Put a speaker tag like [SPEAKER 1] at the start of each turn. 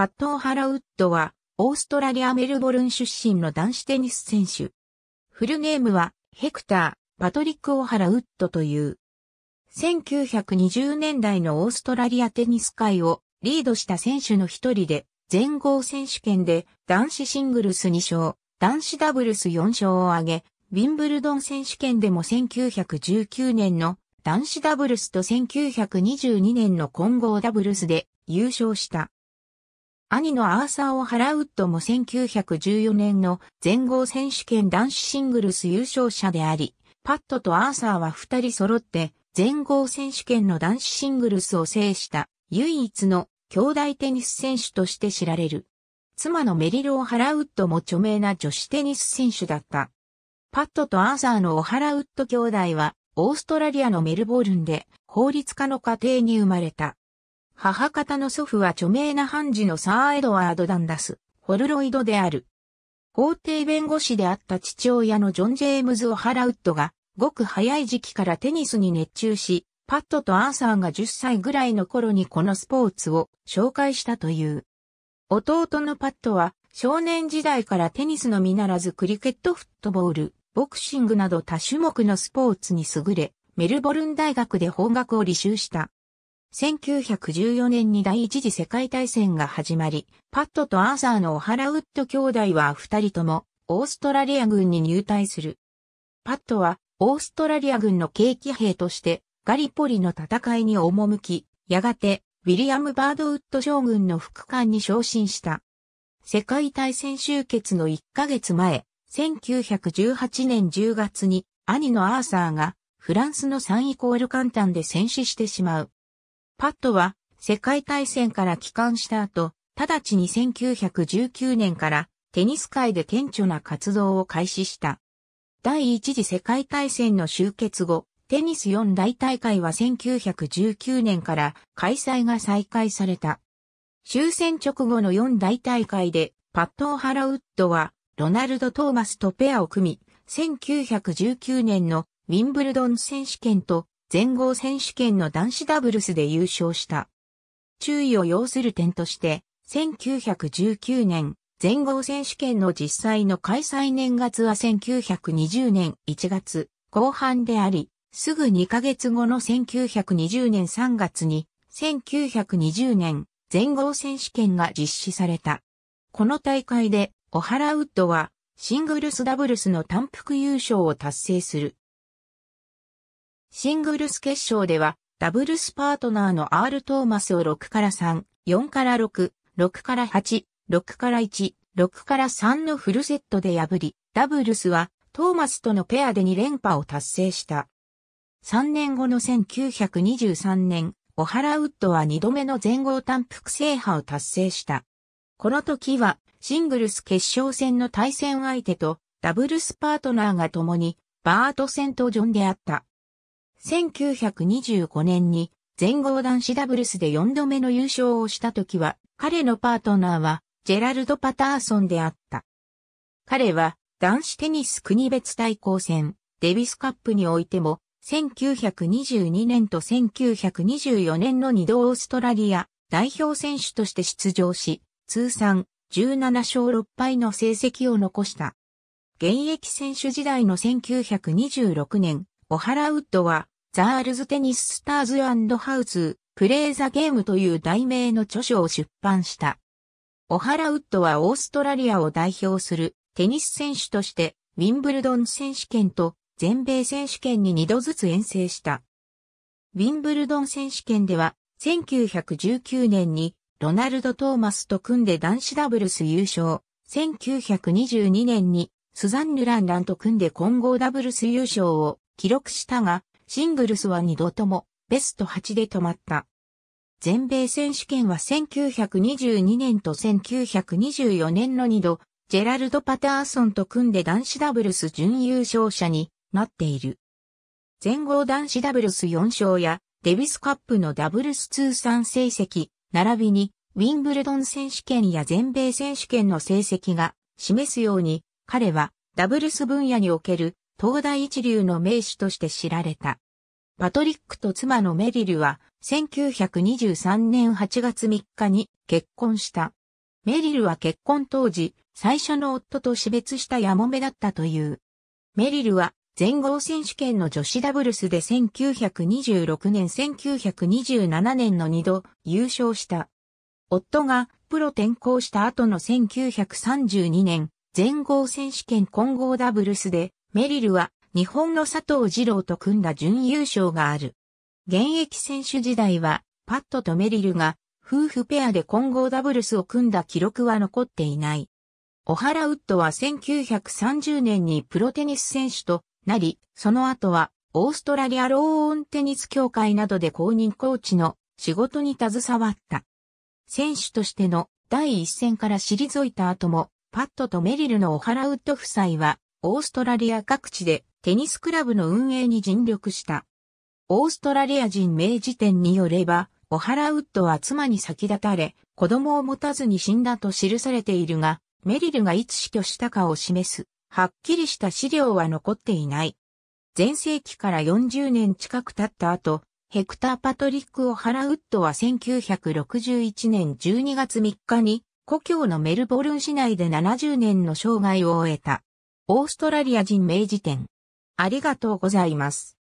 [SPEAKER 1] パットン・ハラウッドは、オーストラリア・メルボルン出身の男子テニス選手。フルネームは、ヘクター、パトリック・オハラウッドという。1920年代のオーストラリアテニス界をリードした選手の一人で、全豪選手権で男子シングルス2勝、男子ダブルス4勝を挙げ、ウィンブルドン選手権でも1919年の男子ダブルスと1922年の混合ダブルスで優勝した。兄のアーサー・オ・ハラウッドも1914年の全豪選手権男子シングルス優勝者であり、パットとアーサーは二人揃って全豪選手権の男子シングルスを制した唯一の兄弟テニス選手として知られる。妻のメリル・オ・ハラウッドも著名な女子テニス選手だった。パットとアーサーのオ・ハラウッド兄弟はオーストラリアのメルボルンで法律家の家庭に生まれた。母方の祖父は著名な判事のサー・エドワード・ダンダス、ホルロイドである。法廷弁護士であった父親のジョン・ジェームズ・オハラウッドが、ごく早い時期からテニスに熱中し、パットとアーサーが10歳ぐらいの頃にこのスポーツを紹介したという。弟のパットは少年時代からテニスのみならずクリケットフットボール、ボクシングなど多種目のスポーツに優れ、メルボルン大学で法学を履修した。1914年に第一次世界大戦が始まり、パットとアーサーのオハラウッド兄弟は二人ともオーストラリア軍に入隊する。パットはオーストラリア軍の景気兵としてガリポリの戦いに赴き、やがてウィリアム・バードウッド将軍の副官に昇進した。世界大戦終結の1ヶ月前、1918年10月に兄のアーサーがフランスのサンイコール簡単で戦死してしまう。パットは世界大戦から帰還した後、直ちに1919年からテニス界で顕著な活動を開始した。第一次世界大戦の終結後、テニス四大大会は1919年から開催が再開された。終戦直後の四大大会でパット・オハラウッドはロナルド・トーマスとペアを組み、1919年のウィンブルドン選手権と全豪選手権の男子ダブルスで優勝した。注意を要する点として、1919年、全豪選手権の実際の開催年月は1920年1月後半であり、すぐ2ヶ月後の1920年3月に、1920年全豪選手権が実施された。この大会で、オハラウッドは、シングルスダブルスの単幅優勝を達成する。シングルス決勝では、ダブルスパートナーの R トーマスを6から3、4から6、6から8、6から1、6から3のフルセットで破り、ダブルスはトーマスとのペアで2連覇を達成した。3年後の1923年、オハラウッドは2度目の全豪単複制覇を達成した。この時は、シングルス決勝戦の対戦相手と、ダブルスパートナーが共に、バート戦とジョンであった。1925年に全豪男子ダブルスで4度目の優勝をした時は、彼のパートナーはジェラルド・パターソンであった。彼は男子テニス国別対抗戦、デビスカップにおいても、1922年と1924年の2度オーストラリア代表選手として出場し、通算17勝6敗の成績を残した。現役選手時代の1926年、オハラウッドは、ザールズ・テニス・スターズハウス、プレイ・ザ・ゲームという題名の著書を出版した。オハラウッドはオーストラリアを代表するテニス選手として、ウィンブルドン選手権と全米選手権に2度ずつ遠征した。ウィンブルドン選手権では、1919年にロナルド・トーマスと組んで男子ダブルス優勝、1922年にスザンヌ・ランランと組んで混合ダブルス優勝を記録したが、シングルスは2度ともベスト8で止まった。全米選手権は1922年と1924年の2度、ジェラルド・パターソンと組んで男子ダブルス準優勝者になっている。全豪男子ダブルス4勝やデビスカップのダブルス通算成績、並びにウィンブルドン選手権や全米選手権の成績が示すように、彼はダブルス分野における東大一流の名手として知られた。パトリックと妻のメリルは1923年8月3日に結婚した。メリルは結婚当時、最初の夫と死別したヤモメだったという。メリルは全豪選手権の女子ダブルスで1926年1927年の2度優勝した。夫がプロ転向した後の1932年、全豪選手権混合ダブルスでメリルは日本の佐藤二郎と組んだ準優勝がある。現役選手時代はパットとメリルが夫婦ペアで混合ダブルスを組んだ記録は残っていない。オハラウッドは1930年にプロテニス選手となり、その後はオーストラリアローンテニス協会などで公認コーチの仕事に携わった。選手としての第一線から退いた後も、パットとメリルのオハラウッド夫妻はオーストラリア各地でテニスクラブの運営に尽力した。オーストラリア人名辞典によれば、オハラウッドは妻に先立たれ、子供を持たずに死んだと記されているが、メリルがいつ死去したかを示す、はっきりした資料は残っていない。前世紀から40年近く経った後、ヘクター・パトリック・オハラウッドは1961年12月3日に、故郷のメルボルン市内で70年の生涯を終えた。オーストラリア人名治典。ありがとうございます。